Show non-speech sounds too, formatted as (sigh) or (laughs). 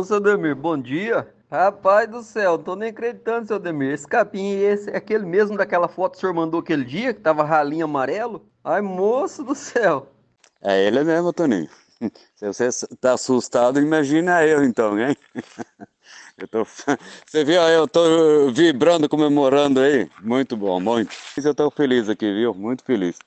Ô, Demir, bom dia. Rapaz do céu, não tô nem acreditando, seu Demir. Esse capim esse, é aquele mesmo daquela foto que o senhor mandou aquele dia, que tava ralinho amarelo? Ai, moço do céu. É ele mesmo, Toninho. (laughs) Se você tá assustado, imagina eu então, hein? (laughs) Eu tô... (laughs) Você viu, eu tô vibrando, comemorando aí. Muito bom, muito. Eu tô feliz aqui, viu? Muito feliz.